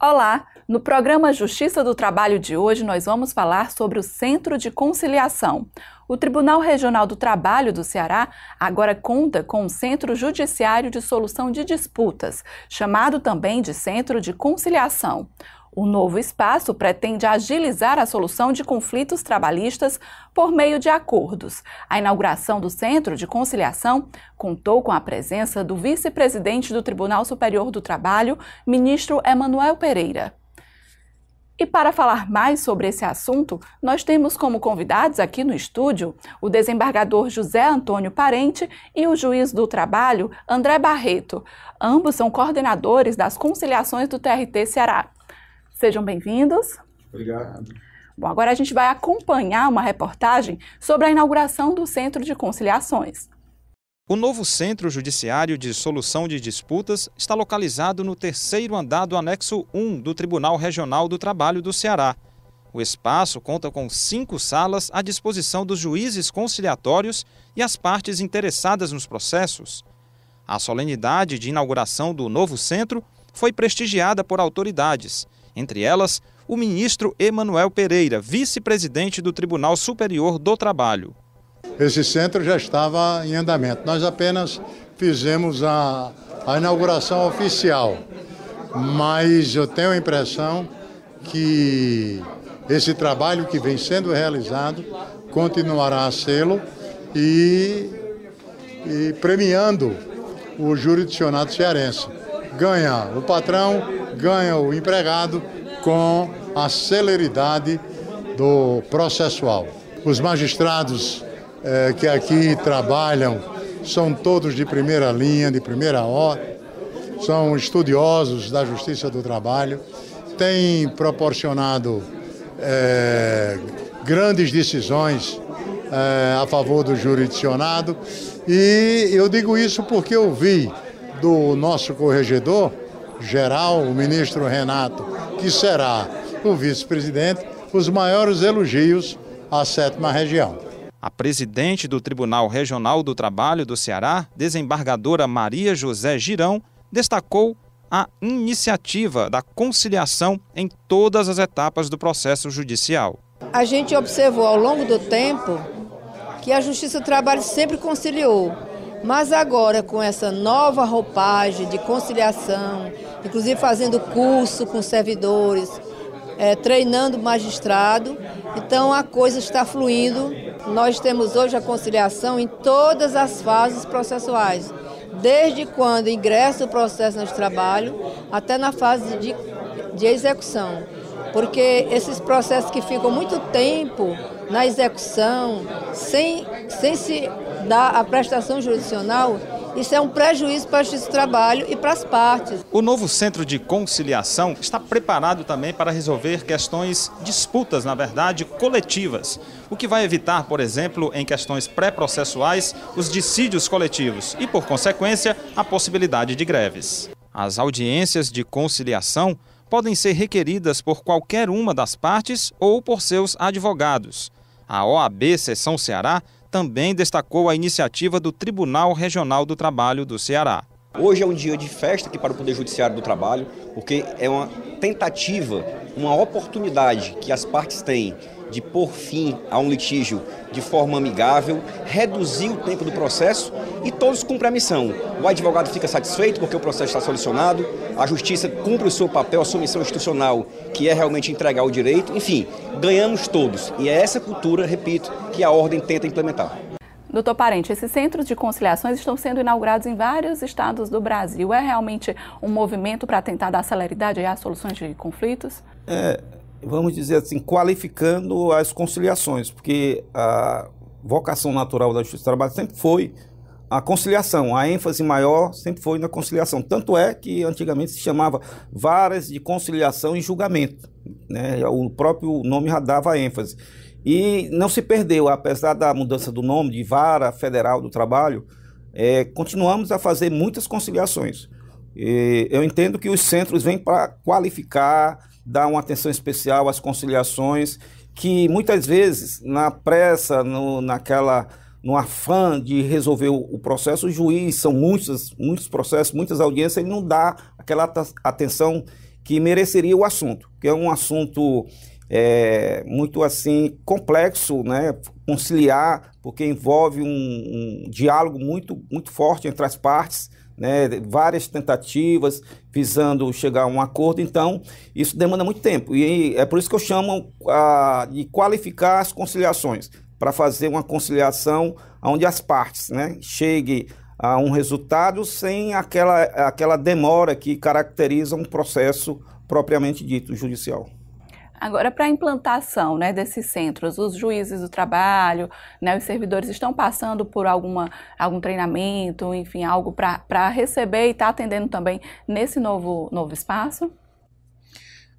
Olá! No programa Justiça do Trabalho de hoje, nós vamos falar sobre o Centro de Conciliação. O Tribunal Regional do Trabalho do Ceará agora conta com um Centro Judiciário de Solução de Disputas, chamado também de Centro de Conciliação. O novo espaço pretende agilizar a solução de conflitos trabalhistas por meio de acordos. A inauguração do Centro de Conciliação contou com a presença do vice-presidente do Tribunal Superior do Trabalho, ministro Emanuel Pereira. E para falar mais sobre esse assunto, nós temos como convidados aqui no estúdio o desembargador José Antônio Parente e o juiz do trabalho André Barreto. Ambos são coordenadores das conciliações do TRT Ceará. Sejam bem-vindos. Obrigado. Bom, agora a gente vai acompanhar uma reportagem sobre a inauguração do Centro de Conciliações. O novo Centro Judiciário de Solução de Disputas está localizado no terceiro andar do anexo 1 do Tribunal Regional do Trabalho do Ceará. O espaço conta com cinco salas à disposição dos juízes conciliatórios e as partes interessadas nos processos. A solenidade de inauguração do novo centro foi prestigiada por autoridades entre elas, o ministro Emanuel Pereira, vice-presidente do Tribunal Superior do Trabalho. Esse centro já estava em andamento. Nós apenas fizemos a, a inauguração oficial, mas eu tenho a impressão que esse trabalho que vem sendo realizado continuará a sê-lo e, e premiando o jurisdicionado cearense. Ganha o patrão, ganha o empregado com a celeridade do processual. Os magistrados eh, que aqui trabalham são todos de primeira linha, de primeira ordem, são estudiosos da justiça do trabalho, têm proporcionado eh, grandes decisões eh, a favor do jurisdicionado e eu digo isso porque eu vi do nosso corregedor geral, o ministro Renato, que será o vice-presidente, os maiores elogios à sétima região. A presidente do Tribunal Regional do Trabalho do Ceará, desembargadora Maria José Girão, destacou a iniciativa da conciliação em todas as etapas do processo judicial. A gente observou ao longo do tempo que a Justiça do Trabalho sempre conciliou, mas agora com essa nova roupagem de conciliação, inclusive fazendo curso com servidores, é, treinando magistrado. Então a coisa está fluindo. Nós temos hoje a conciliação em todas as fases processuais, desde quando ingressa o processo de trabalho até na fase de, de execução. Porque esses processos que ficam muito tempo na execução, sem, sem se dar a prestação jurisdicional, isso é um prejuízo para a Justiça do Trabalho e para as partes. O novo Centro de Conciliação está preparado também para resolver questões, disputas, na verdade, coletivas. O que vai evitar, por exemplo, em questões pré-processuais, os dissídios coletivos e, por consequência, a possibilidade de greves. As audiências de conciliação podem ser requeridas por qualquer uma das partes ou por seus advogados. A OAB Sessão Ceará também destacou a iniciativa do Tribunal Regional do Trabalho do Ceará. Hoje é um dia de festa aqui para o Poder Judiciário do Trabalho, porque é uma tentativa, uma oportunidade que as partes têm de pôr fim a um litígio de forma amigável, reduzir o tempo do processo e todos cumprem a missão. O advogado fica satisfeito porque o processo está solucionado, a justiça cumpre o seu papel, a sua missão institucional, que é realmente entregar o direito. Enfim, ganhamos todos. E é essa cultura, repito, que a ordem tenta implementar. Doutor Parente, esses centros de conciliações estão sendo inaugurados em vários estados do Brasil. É realmente um movimento para tentar dar celeridade às soluções de conflitos? É, vamos dizer assim, qualificando as conciliações, porque a vocação natural da Justiça do Trabalho sempre foi a conciliação, a ênfase maior sempre foi na conciliação. Tanto é que antigamente se chamava varas de conciliação e julgamento. Né? O próprio nome já dava ênfase. E não se perdeu, apesar da mudança do nome de vara federal do trabalho, é, continuamos a fazer muitas conciliações. E eu entendo que os centros vêm para qualificar, dar uma atenção especial às conciliações, que muitas vezes, na pressa, no, naquela, no afã de resolver o, o processo, o juiz, são muitos, muitos processos, muitas audiências, ele não dá aquela atenção que mereceria o assunto, que é um assunto é, muito assim complexo, né? conciliar, porque envolve um, um diálogo muito, muito forte entre as partes, né, várias tentativas visando chegar a um acordo, então isso demanda muito tempo. E é por isso que eu chamo a, ah, de qualificar as conciliações, para fazer uma conciliação onde as partes né, cheguem a um resultado sem aquela, aquela demora que caracteriza um processo propriamente dito judicial. Agora, para a implantação né, desses centros, os juízes do trabalho, né, os servidores estão passando por alguma, algum treinamento, enfim, algo para receber e estar tá atendendo também nesse novo, novo espaço?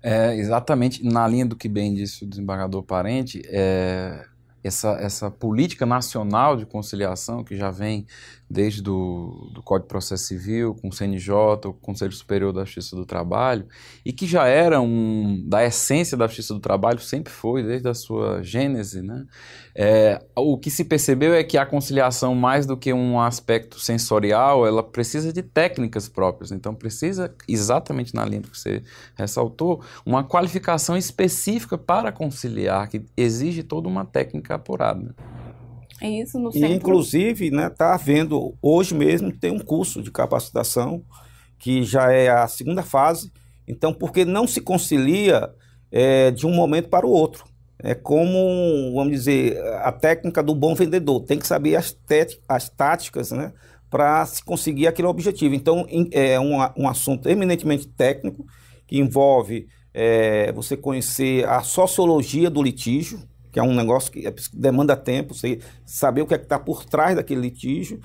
É, exatamente, na linha do que bem disse o desembargador Parente, é, essa, essa política nacional de conciliação, que já vem desde do, do Código de Processo Civil, com o CNJ, o Conselho Superior da Justiça do Trabalho, e que já era um da essência da Justiça do Trabalho, sempre foi, desde a sua gênese. Né? É, o que se percebeu é que a conciliação, mais do que um aspecto sensorial, ela precisa de técnicas próprias. Então, precisa, exatamente na linha que você ressaltou, uma qualificação específica para conciliar, que exige toda uma técnica ficar apurado. Né? É isso no centro. E, inclusive, está né, tá havendo, hoje mesmo, tem um curso de capacitação, que já é a segunda fase. Então, porque não se concilia é, de um momento para o outro. É como, vamos dizer, a técnica do bom vendedor. Tem que saber as, as táticas né, para se conseguir aquele objetivo. Então, é um, um assunto eminentemente técnico, que envolve é, você conhecer a sociologia do litígio, que é um negócio que é demanda tempo, você saber o que é está por trás daquele litígio,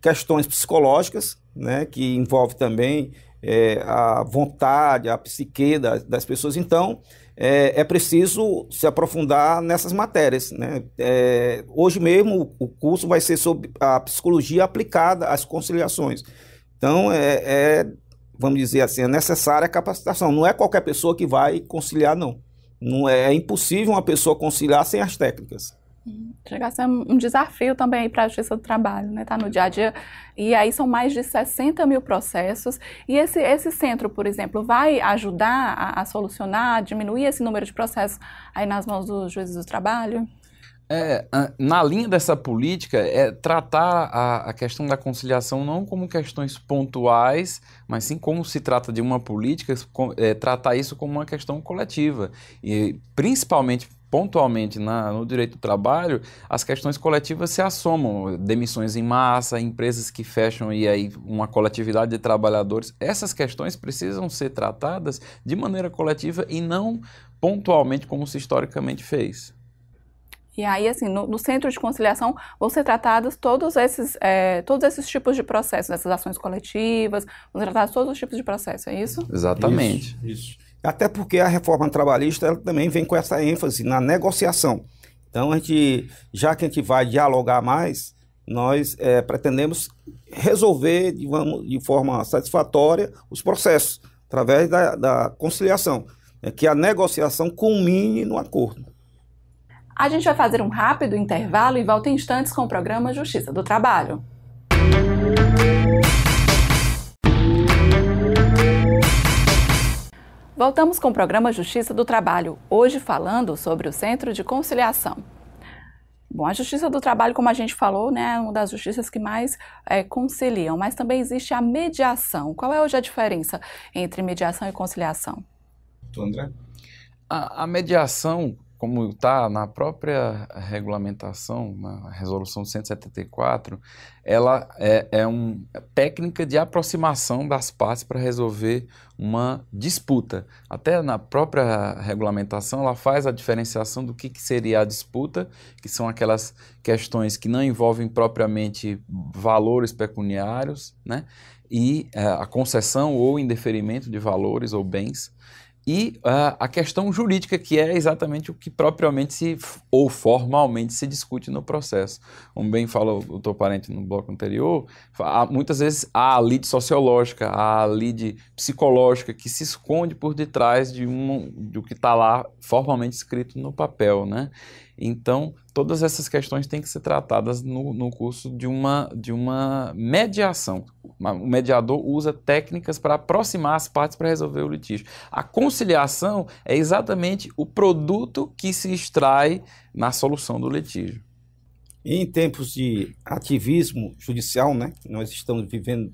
questões psicológicas, né, que envolve também é, a vontade, a psique das, das pessoas. Então, é, é, preciso se aprofundar nessas matérias. Né? É, hoje mesmo o curso vai ser sobre a psicologia aplicada às conciliações. Então, é, é vamos dizer assim, é necessária a capacitação. Não é qualquer pessoa que vai conciliar, não. Não é, é impossível uma pessoa conciliar sem as técnicas. Chega a ser um desafio também para a Justiça do Trabalho, né? Está no dia a dia. E aí são mais de 60 mil processos. E esse, esse centro, por exemplo, vai ajudar a, a solucionar, a diminuir esse número de processos aí nas mãos dos juízes do trabalho? É, na linha dessa política, é tratar a, a, questão da conciliação não como questões pontuais, mas sim como se trata de uma política, é, tratar isso como uma questão coletiva. E principalmente pontualmente na, no direito do trabalho, as questões coletivas se assomam, demissões em massa, empresas que fecham e aí uma coletividade de trabalhadores. Essas questões precisam ser tratadas de maneira coletiva e não pontualmente como se historicamente fez. E aí, assim, no, no, centro de conciliação vão ser tratados todos esses, é, todos esses tipos de processos, essas ações coletivas, vão ser tratados todos os tipos de processo, é isso? Exatamente. Isso. isso. Até porque a reforma trabalhista ela também vem com essa ênfase na negociação. Então, a gente, já que a gente vai dialogar mais, nós é, pretendemos resolver de, vamos, de, forma satisfatória os processos, através da, da conciliação, é, que a negociação culmine no acordo. A gente vai fazer um rápido intervalo e volta em instantes com o programa Justiça do Trabalho. Música Voltamos com o programa Justiça do Trabalho, hoje falando sobre o Centro de Conciliação. Bom, a Justiça do Trabalho, como a gente falou, né, é uma das justiças que mais é, conciliam, mas também existe a mediação. Qual é hoje a diferença entre mediação e conciliação? André? A, a mediação como está na própria regulamentação, na resolução 174, ela é, é uma é técnica de aproximação das partes para resolver uma disputa. Até na própria regulamentação, ela faz a diferenciação do que, que seria a disputa, que são aquelas questões que não envolvem propriamente valores pecuniários, né? e é, a concessão ou indeferimento de valores ou bens e uh, a questão jurídica, que é exatamente o que propriamente se, ou formalmente se discute no processo. Como bem falou o doutor parente no bloco anterior, há, muitas vezes há a lide sociológica, há a lide psicológica que se esconde por detrás de um, do que está lá formalmente escrito no papel, né? Então, todas essas questões têm que ser tratadas no, no curso de uma, de uma mediação. O mediador usa técnicas para aproximar as partes para resolver o litígio. A conciliação é exatamente o produto que se extrai na solução do litígio. Em tempos de ativismo judicial, né, que nós estamos vivendo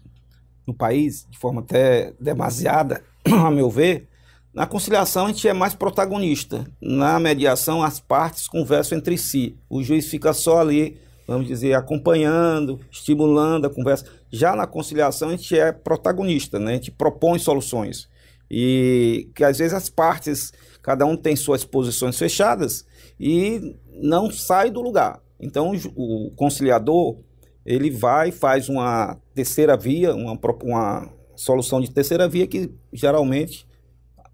no país de forma até demasiada, a meu ver, na conciliação, a gente é mais protagonista. Na mediação, as partes conversam entre si. O juiz fica só ali, vamos dizer, acompanhando, estimulando a conversa. Já na conciliação, a gente é protagonista, né? a gente propõe soluções. E que às vezes as partes, cada um tem suas posições fechadas e não sai do lugar. Então, o conciliador, ele vai, faz uma terceira via, uma, uma solução de terceira via que geralmente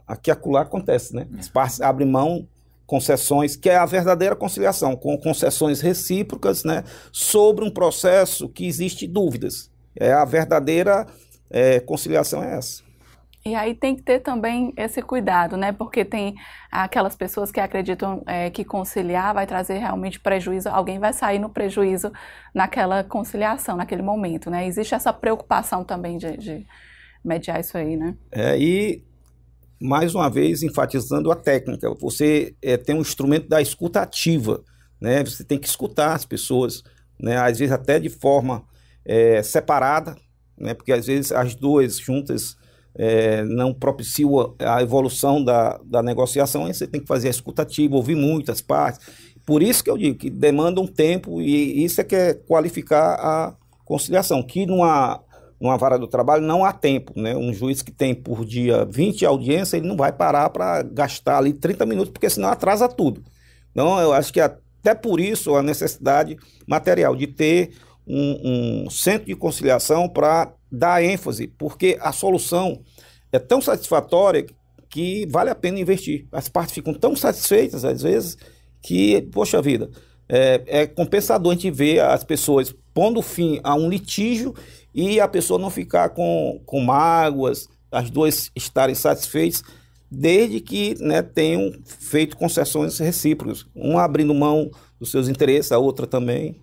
aqui acolá acontece, né? É. As partes abrem mão concessões, que é a verdadeira conciliação, com concessões recíprocas, né, sobre um processo que existe dúvidas. É a verdadeira é, conciliação é essa. E aí tem que ter também esse cuidado, né? Porque tem aquelas pessoas que acreditam é, que conciliar vai trazer realmente prejuízo, alguém vai sair no prejuízo naquela conciliação, naquele momento, né? Existe essa preocupação também de, de mediar isso aí, né? É, e mais uma vez enfatizando a técnica. Você é, tem um instrumento da escutativa, né? Você tem que escutar as pessoas, né? Às vezes até de forma é, separada, né? Porque às vezes as duas juntas é, não propiciam a evolução da, da negociação. Aí você tem que fazer a escutativa, ouvir muitas partes. Por isso que eu digo que demanda um tempo e isso é que é qualificar a conciliação, que numa numa vara do trabalho não há tempo, né? Um juiz que tem por dia 20 audiências, ele não vai parar para gastar ali 30 minutos, porque senão atrasa tudo. Então, eu acho que até por isso a necessidade material de ter um, um centro de conciliação para dar ênfase, porque a solução é tão satisfatória que vale a pena investir. As partes ficam tão satisfeitas, às vezes, que, poxa vida, é, é compensador a gente ver as pessoas pondo fim a um litígio e a pessoa não ficar com, com mágoas, as duas estarem satisfeitas, desde que né, tenham feito concessões recíprocas, uma abrindo mão dos seus interesses, a outra também.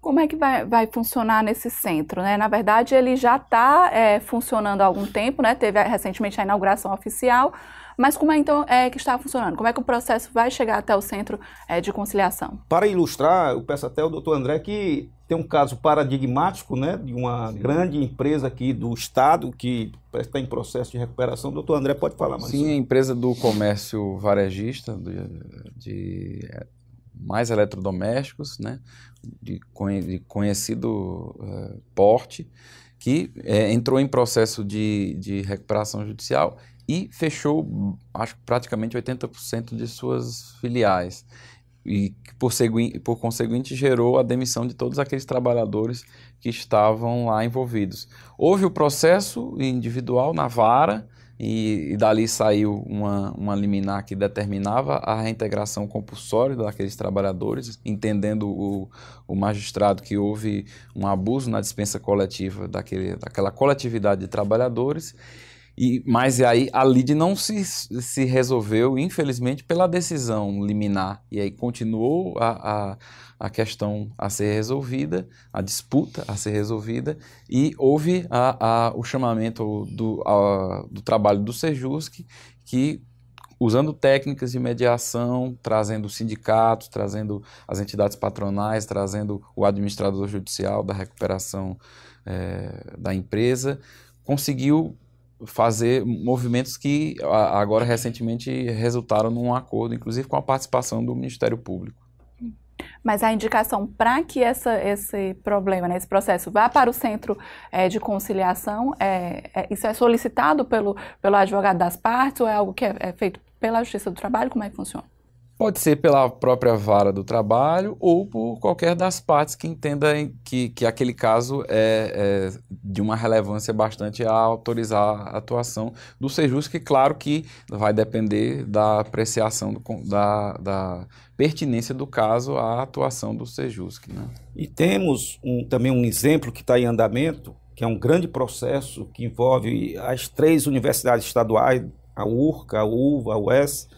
Como é que vai, vai funcionar nesse centro? Né? Na verdade, ele já está é, eh, funcionando há algum tempo, né? teve recentemente a inauguração oficial, mas como é então é, que está funcionando? Como é que o processo vai chegar até o centro é, de conciliação? Para ilustrar, eu peço até ao doutor André que tem um caso paradigmático né, de uma Sim. grande empresa aqui do Estado que está em processo de recuperação. Doutor André, pode falar mais. Sim, a empresa do comércio varejista, de, de é, mais eletrodomésticos, né, de, de conhecido uh, porte, que é, entrou em processo de, de recuperação judicial e fechou, acho praticamente 80% de suas filiais. E por, por conseguinte gerou a demissão de todos aqueles trabalhadores que estavam lá envolvidos. Houve o processo individual na vara, e, e, dali saiu uma, uma liminar que determinava a reintegração compulsória daqueles trabalhadores, entendendo o, o magistrado que houve um abuso na dispensa coletiva daquele, daquela coletividade de trabalhadores. E, mas aí a lid não se, se resolveu, infelizmente, pela decisão liminar. E aí continuou a, a, a questão a ser resolvida, a disputa a ser resolvida, e houve a, a, o chamamento do, a, do trabalho do Sejusc, que usando técnicas de mediação, trazendo sindicatos, trazendo as entidades patronais, trazendo o administrador judicial da recuperação é, da empresa, conseguiu fazer movimentos que agora recentemente resultaram num acordo, inclusive com a participação do Ministério Público. Mas a indicação para que essa, esse problema, né, esse processo vá para o centro é, de conciliação, é, é, isso é solicitado pelo, pelo advogado das partes ou é algo que é, é feito pela Justiça do Trabalho? Como é que funciona? Pode ser pela própria vara do trabalho ou por qualquer das partes que entenda que, que aquele caso é, é de uma relevância bastante a autorizar a atuação do Sejus, que claro que vai depender da apreciação, do, da, da pertinência do caso à atuação do Sejusc. Né? E temos um, também um exemplo que está em andamento, que é um grande processo que envolve as três universidades estaduais, a URCA, a UVA, a UES,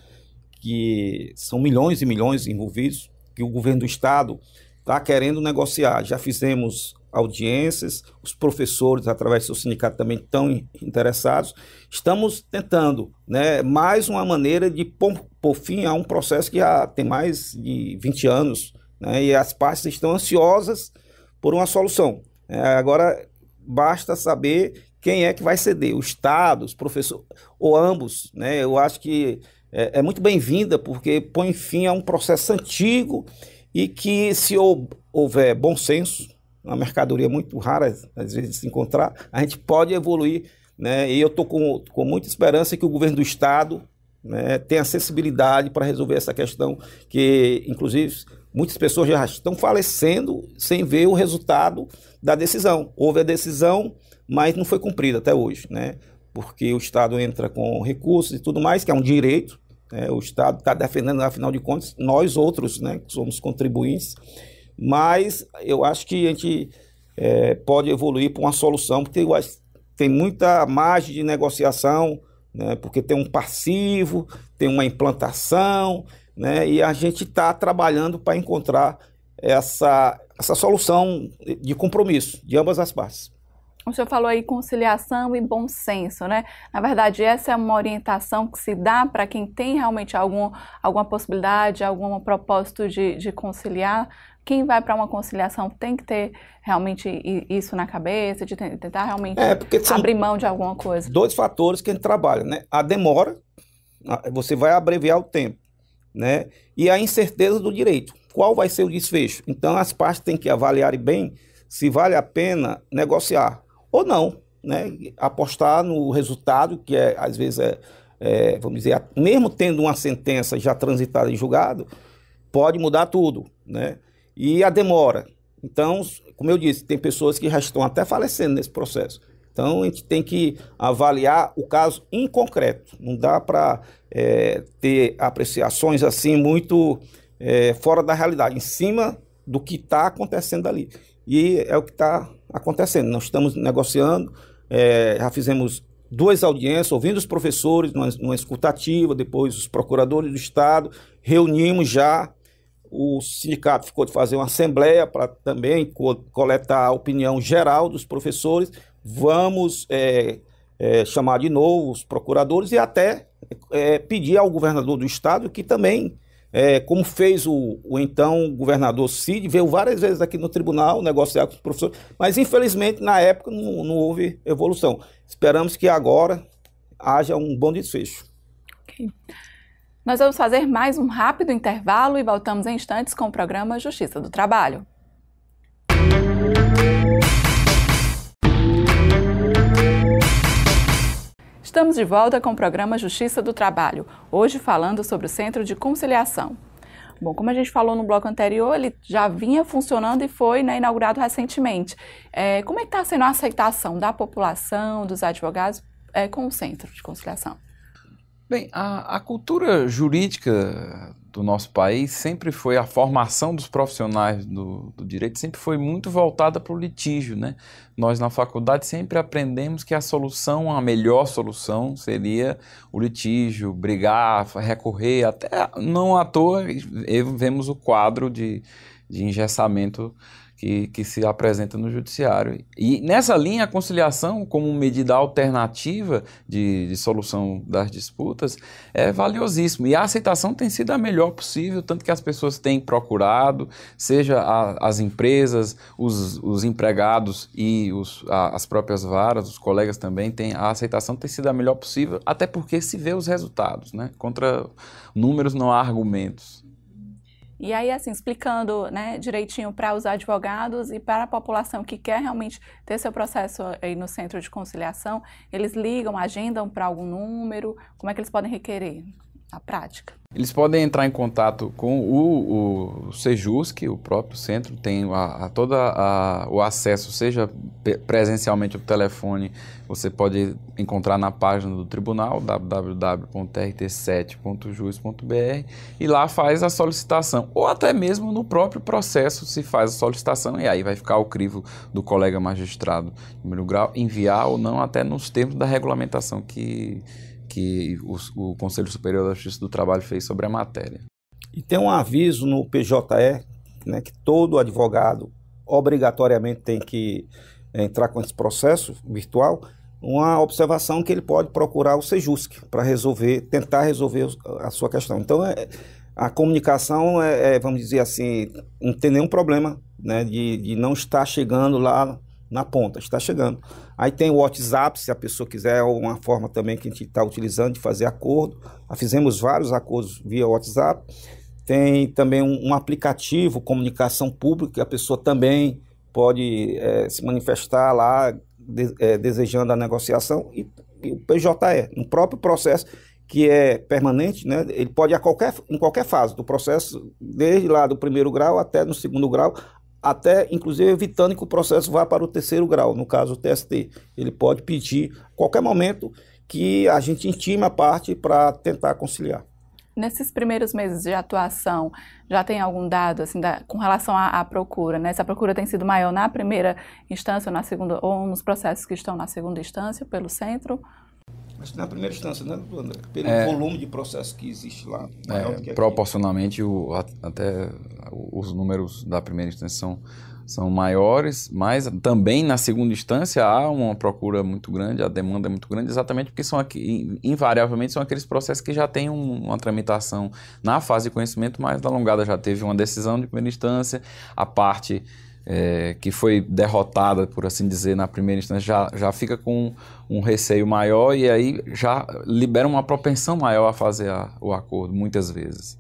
que são milhões e milhões envolvidos, que o governo do estado está querendo negociar. Já fizemos audiências, os professores, através do seu sindicato, também estão interessados. Estamos tentando né, mais uma maneira de pôr, pôr fim a um processo que já tem mais de 20 anos né, e as partes estão ansiosas por uma solução. É, agora, basta saber quem é que vai ceder, o Estado, os professores, ou ambos. Né? Eu acho que é, é muito bem-vinda, porque põe fim a um processo antigo e que, se houver bom senso, uma mercadoria muito rara às vezes de se encontrar, a gente pode evoluir. Né? E eu estou com, com muita esperança que o governo do Estado né, tenha acessibilidade para resolver essa questão, que, inclusive, muitas pessoas já estão falecendo sem ver o resultado da decisão. Houve a decisão, mas não foi cumprida até hoje. Né? porque o Estado entra com recursos e tudo mais, que é um direito. Né? O Estado está defendendo, afinal de contas, nós outros, né, que somos contribuintes. Mas eu acho que a gente é, pode evoluir para uma solução, porque tem muita margem de negociação, né, porque tem um passivo, tem uma implantação, né, e a gente está trabalhando para encontrar essa, essa solução de compromisso de ambas as partes. O senhor falou aí conciliação e bom senso, né? Na verdade, essa é uma orientação que se dá para quem tem realmente algum, alguma possibilidade, algum propósito de, de conciliar. Quem vai para uma conciliação tem que ter realmente isso na cabeça, de tentar realmente é, abrir mão de alguma coisa. Dois fatores que a gente trabalha, né? A demora, você vai abreviar o tempo, né? E a incerteza do direito. Qual vai ser o desfecho? Então, as partes têm que avaliar bem se vale a pena negociar ou não, né? apostar no resultado, que é, às vezes é, é vamos dizer, mesmo tendo uma sentença já transitada em julgado, pode mudar tudo. Né? E a demora. Então, como eu disse, tem pessoas que já estão até falecendo nesse processo. Então, a gente tem que avaliar o caso em concreto. Não dá para é, ter apreciações assim muito é, fora da realidade, em cima do que está acontecendo ali. E é o que está acontecendo. Nós estamos negociando, é, já fizemos duas audiências, ouvindo os professores numa, numa escutativa, depois os procuradores do Estado, reunimos já, o sindicato ficou de fazer uma assembleia para também co coletar a opinião geral dos professores, vamos é, é, chamar de novo os procuradores e até é, pedir ao governador do Estado que também é, como fez o, o, então governador Cid, veio várias vezes aqui no tribunal negociar com os professores, mas infelizmente na época não, não houve evolução. Esperamos que agora haja um bom desfecho. Okay. Nós vamos fazer mais um rápido intervalo e voltamos em instantes com o programa Justiça do Trabalho. Estamos de volta com o programa Justiça do Trabalho, hoje falando sobre o Centro de Conciliação. Bom, como a gente falou no bloco anterior, ele já vinha funcionando e foi né, inaugurado recentemente. É, como é que está sendo a aceitação da população, dos advogados é, com o Centro de Conciliação? Bem, a, a cultura jurídica do nosso país sempre foi a formação dos profissionais do, do direito sempre foi muito voltada para o litígio, né? Nós na faculdade sempre aprendemos que a solução, a melhor solução seria o litígio, brigar, recorrer, até não à toa vemos o quadro de, de engessamento que, que se apresenta no judiciário. E nessa linha, a conciliação, como medida alternativa de, de solução das disputas, é valiosíssimo. E a aceitação tem sido a melhor possível, tanto que as pessoas têm procurado, seja a, as empresas, os, os empregados e os, a, as próprias varas, os colegas também, têm, a aceitação tem sido a melhor possível, até porque se vê os resultados. Né? Contra números não há argumentos. E aí, assim, explicando né, direitinho para os advogados e para a população que quer realmente ter seu processo aí no centro de conciliação, eles ligam, agendam para algum número, como é que eles podem requerer? na prática. Eles podem entrar em contato com o, o Sejusc, o próprio centro tem a, a todo o acesso, seja presencialmente ou telefone, você pode encontrar na página do tribunal, www.rt7.jus.br, e lá faz a solicitação, ou até mesmo no próprio processo se faz a solicitação, e aí vai ficar o crivo do colega magistrado de primeiro grau, enviar ou não, até nos termos da regulamentação que que o, o Conselho Superior da Justiça do Trabalho fez sobre a matéria. E tem um aviso no PJE, né, que todo advogado obrigatoriamente tem que eh, entrar com esse processo virtual, uma observação que ele pode procurar o Sejusc para resolver, tentar resolver a sua questão. Então, é, a comunicação, é, é, vamos dizer assim, não tem nenhum problema né, de, de não estar chegando lá na ponta, está chegando. Aí tem o WhatsApp, se a pessoa quiser, é uma forma também que a gente está utilizando de fazer acordo. Fizemos vários acordos via WhatsApp. Tem também um, um aplicativo, comunicação pública, que a pessoa também pode é, se manifestar lá, de, é, desejando a negociação. E, e o PJE, no próprio processo, que é permanente, né? ele pode ir a qualquer, em qualquer fase do processo, desde lá do primeiro grau até no segundo grau, até inclusive evitando que o processo vá para o terceiro grau, no caso o TST. Ele pode pedir a qualquer momento que a gente intime a parte para tentar conciliar. Nesses primeiros meses de atuação, já tem algum dado assim da, com relação à, à, procura? Né? Se a procura tem sido maior na primeira instância ou na segunda ou nos processos que estão na segunda instância pelo centro? na primeira instância, né, André? Pelo é, volume de processo que existe lá. É, proporcionalmente, o, até os números da primeira instância são, são maiores, mas também na segunda instância há uma procura muito grande, a demanda é muito grande, exatamente porque são aqui, invariavelmente são aqueles processos que já têm um, uma tramitação na fase de conhecimento mais alongada, já teve uma decisão de primeira instância, a parte é, que foi derrotada, por assim dizer, na primeira instância, já, já fica com um receio maior e aí já libera uma propensão maior a fazer a, o acordo, muitas vezes.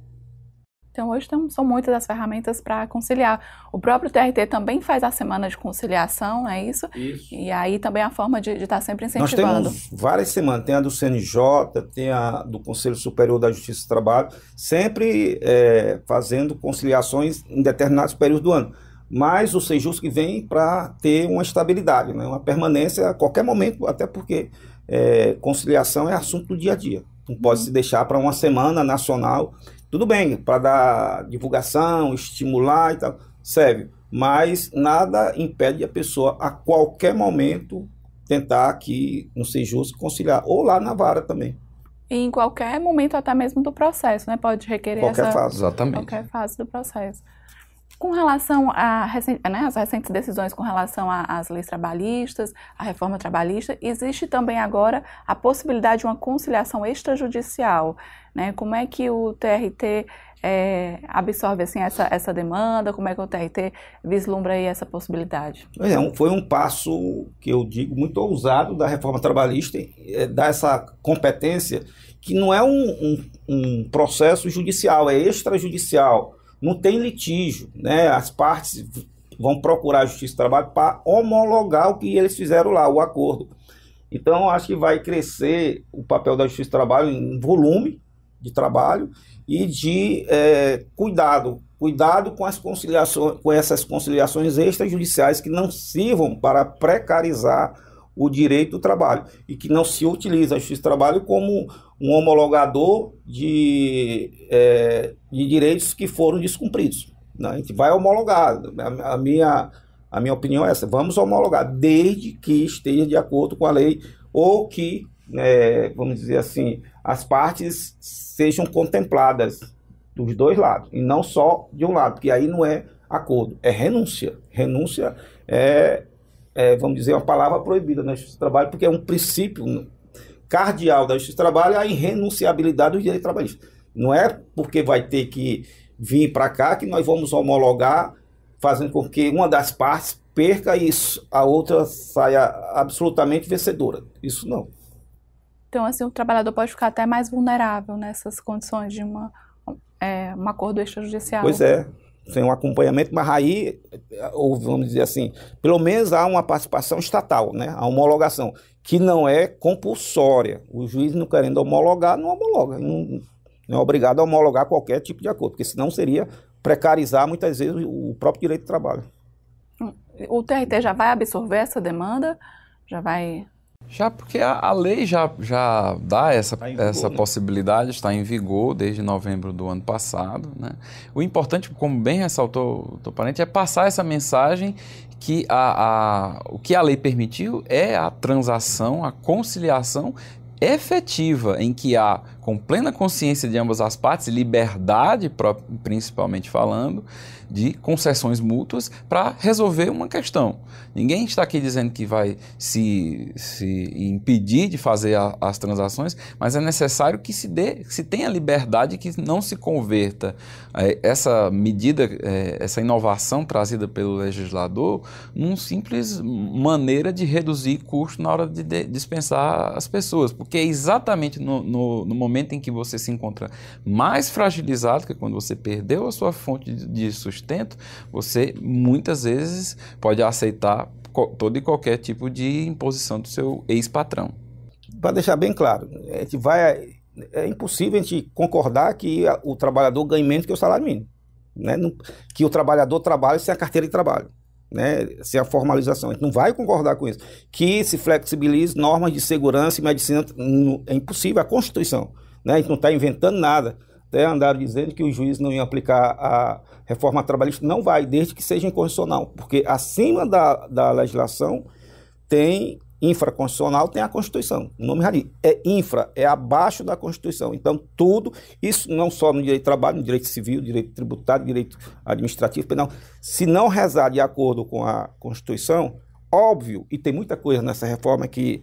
Então, hoje tem, são muitas as ferramentas para conciliar. O próprio TRT também faz a semana de conciliação, não é isso? isso. E aí também a forma de estar tá sempre incentivando. Nós temos várias semanas. Tem a do CNJ, tem a do Conselho Superior da Justiça do Trabalho, sempre é, fazendo conciliações em determinados períodos do ano mas o que vem para ter uma estabilidade, né? uma permanência a qualquer momento, até porque é, conciliação é assunto do dia a dia. Não uhum. pode uhum. se deixar para uma semana nacional. Tudo bem, para dar divulgação, estimular e tal, serve. Mas nada impede a pessoa a qualquer momento tentar aqui no sejus conciliar, ou lá na vara também em qualquer momento até mesmo do processo, né? Pode requerer qualquer essa... fase, exatamente. Qualquer fase do processo. Com relação às né, recentes decisões com relação às leis trabalhistas, à reforma trabalhista, existe também agora a possibilidade de uma conciliação extrajudicial. Né? Como é que o TRT é, absorve assim, essa, essa demanda? Como é que o TRT vislumbra aí essa possibilidade? É, foi um passo que eu digo muito ousado da reforma trabalhista, é, dar essa competência que não é um, um, um processo judicial, é extrajudicial não tem litígio, né? As partes vão procurar a Justiça do Trabalho para homologar o que eles fizeram lá, o acordo. Então, acho que vai crescer o papel da Justiça do Trabalho em volume de trabalho e de é, cuidado, cuidado com, as conciliações, com essas conciliações extrajudiciais que não sirvam para precarizar o direito do trabalho e que não se utiliza a justiça do trabalho como um homologador de, é, de direitos que foram descumpridos. Né? A gente vai homologar. A, a, minha, a minha opinião é essa: vamos homologar, desde que esteja de acordo com a lei ou que, é, vamos dizer assim, as partes sejam contempladas dos dois lados e não só de um lado, porque aí não é acordo, é renúncia. Renúncia é é, vamos dizer, uma palavra proibida na justiça do trabalho, porque é um princípio cardeal da justiça do trabalho, a irrenunciabilidade dos direitos trabalhistas. Não é porque vai ter que vir para cá que nós vamos homologar, fazendo com que uma das partes perca isso, a outra saia absolutamente vencedora. Isso não. Então, assim, o trabalhador pode ficar até mais vulnerável nessas condições de uma, é, um acordo extrajudicial. Pois é sem um acompanhamento, mas aí, ou vamos dizer assim, pelo menos há uma participação estatal, né? a homologação, que não é compulsória. O juiz não querendo homologar, não homologa. Não, não é obrigado a homologar qualquer tipo de acordo, porque senão seria precarizar muitas vezes o próprio direito de trabalho. Hum, o TRT já vai absorver essa demanda? Já vai já porque a, a lei já, já dá essa, tá vigor, essa né? possibilidade, está em vigor desde novembro do ano passado. Né? O importante, como bem ressaltou o teu parente, é passar essa mensagem que a, a, o que a lei permitiu é a transação, a conciliação efetiva, em que há com plena consciência de ambas as partes, liberdade, principalmente falando, de concessões mútuas para resolver uma questão. Ninguém está aqui dizendo que vai se, se impedir de fazer a, as transações, mas é necessário que se, dê, que se tenha liberdade, que não se converta é, essa medida, é, essa inovação trazida pelo legislador, num simples maneira de reduzir custo na hora de dispensar as pessoas, porque é exatamente no, no, no momento momento em que você se encontra mais fragilizado, que é quando você perdeu a sua fonte de sustento, você muitas vezes pode aceitar todo e qualquer tipo de imposição do seu ex-patrão. Para deixar bem claro, a é gente vai, é impossível a gente concordar que o trabalhador ganhe menos que o salário mínimo. Né? Que o trabalhador trabalhe sem a carteira de trabalho. Né, se a formalização. A gente não vai concordar com isso. Que se flexibilize normas de segurança e medicina, é impossível, a Constituição. Né? A gente não está inventando nada. Até andaram dizendo que o juiz não ia aplicar a reforma trabalhista. Não vai, desde que seja inconstitucional. Porque acima da, da legislação tem infraconstitucional, tem a Constituição. O nome ali é infra, é abaixo da Constituição. Então, tudo, isso não só no direito do trabalho, no direito civil, direito tributário, direito administrativo, penal. Se não rezar de acordo com a Constituição, óbvio, e tem muita coisa nessa reforma que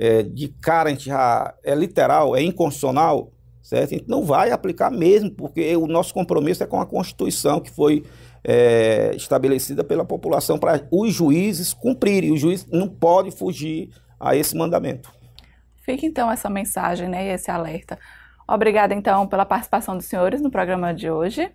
é, de cara a gente já é literal, é inconstitucional, certo? A gente não vai aplicar mesmo, porque o nosso compromisso é com a Constituição que foi é, estabelecida pela população para os juízes cumprirem. O juiz não pode fugir a esse mandamento. Fica então essa mensagem né, esse alerta. Obrigada então pela participação dos senhores no programa de hoje.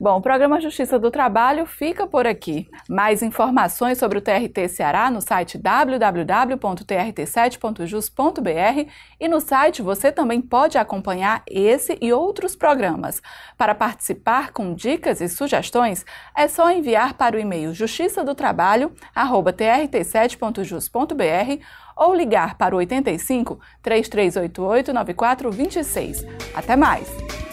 Bom, o programa Justiça do Trabalho fica por aqui. Mais informações sobre o TRT Ceará no site www.trt7.jus.br e no site você também pode acompanhar esse e outros programas. Para participar com dicas e sugestões, é só enviar para o e-mail justiçadotrabalho@trt7.jus.br ou ligar para o 85 3388 9426. Até mais.